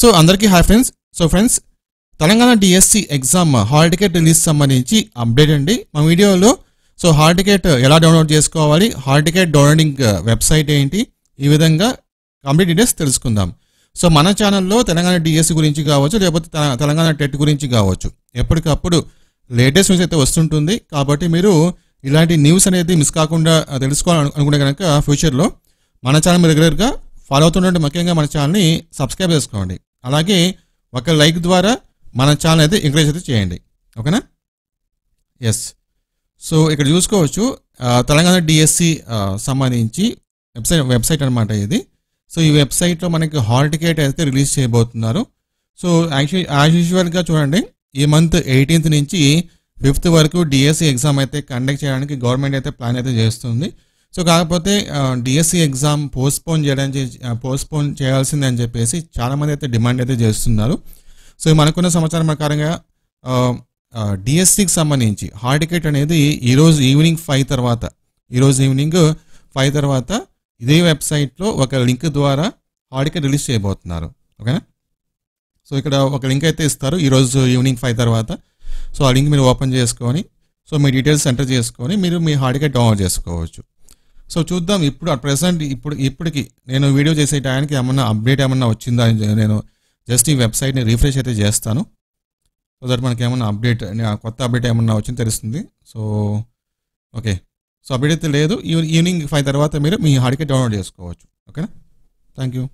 so అందరికీ hi friends so friends Telangana DSC exam hall ticket release సంబంధించి update అండి మా వీడియోలో సో హాల్ టికెట్ ఎలా డౌన్లోడ్ చేసుకోవాలి హాల్ టికెట్ డౌన్లోడింగ్ వెబ్సైట్ ఏంటి ఈ విధంగా కంప్లీట్ డీటెయిల్స్ తెలుసుకుందాం సో మన ఛానల్లో తెలంగాణ డిఎస్సి గురించి కావచ్చు లేకపోతే తెలంగాణ టెట్ గురించి కావచ్చు ఎప్పటికప్పుడు లేటెస్ట్ న్యూస్ అయితే వస్తుంటుంది కాబట్టి మీరు ఇలాంటి న్యూస్ అనేది మిస్ కాకుండా uh, తెలుసుకోవాలి అనుకునే కనుక ఫ్యూచర్లో మన ఛానల్ రెగ్యులర్గా ఫాలో అవుతుండే ముఖ్యంగా మన ఛానల్ని సబ్స్క్రైబ్ చేసుకోండి అలాగే ఒక లైక్ ద్వారా మన ఛానల్ అయితే ఎంకరేజ్ అయితే చేయండి ఓకేనా ఎస్ సో ఇక్కడ చూసుకోవచ్చు తెలంగాణ డిఎస్సి సంబంధించి వెబ్సైట్ వెబ్సైట్ అనమాట ఇది సో ఈ వెబ్సైట్లో మనకి హాల్ టికెట్ అయితే రిలీజ్ చేయబోతున్నారు సో యాక్చువల్ యాజ్ యూజువల్గా చూడండి ఈ మంత్ ఎయిటీన్త్ నుంచి ఫిఫ్త్ వరకు డిఎస్సి ఎగ్జామ్ అయితే కండక్ట్ చేయడానికి గవర్నమెంట్ అయితే ప్లాన్ అయితే చేస్తుంది సో కాకపోతే డిఎస్సి ఎగ్జామ్ పోస్ట్పోన్ చేయడానికి పోస్ట్పోన్ చేయాల్సిందే అని చెప్పేసి చాలామంది అయితే డిమాండ్ అయితే చేస్తున్నారు సో మనకున్న సమాచారం ప్రకారంగా డిఎస్సికి సంబంధించి హాల్ టికెట్ అనేది ఈరోజు ఈవినింగ్ ఫైవ్ తర్వాత ఈరోజు ఈవినింగ్ ఫైవ్ తర్వాత ఇదే వెబ్సైట్లో ఒక లింక్ ద్వారా హాల్ టికెట్ రిలీజ్ చేయబోతున్నారు ఓకేనా సో ఇక్కడ ఒక లింక్ అయితే ఇస్తారు ఈరోజు ఈవినింగ్ ఫైవ్ తర్వాత సో ఆ లింక్ మీరు ఓపెన్ చేసుకొని సో మీ డీటెయిల్స్ ఎంటర్ చేసుకొని మీరు మీ హాల్ టికెట్ డౌన్లోడ్ చేసుకోవచ్చు సో చూద్దాం ఇప్పుడు అట్ ప్రెసెంట్ ఇప్పుడు ఇప్పటికి నేను వీడియో చేసే టయానికి ఏమన్నా అప్డేట్ ఏమన్నా వచ్చిందా నేను జస్ట్ ఈ వెబ్సైట్ని రీఫ్రెష్ అయితే చేస్తాను సో దట్ మనకి ఏమన్నా అప్డేట్ కొత్త అప్డేట్ ఏమన్నా వచ్చింది తెలుస్తుంది సో ఓకే సో అప్డేట్ అయితే లేదు ఈవినింగ్ ఫైవ్ తర్వాత మీరు మీ హాడికే డౌన్లోడ్ చేసుకోవచ్చు ఓకేనా థ్యాంక్ యూ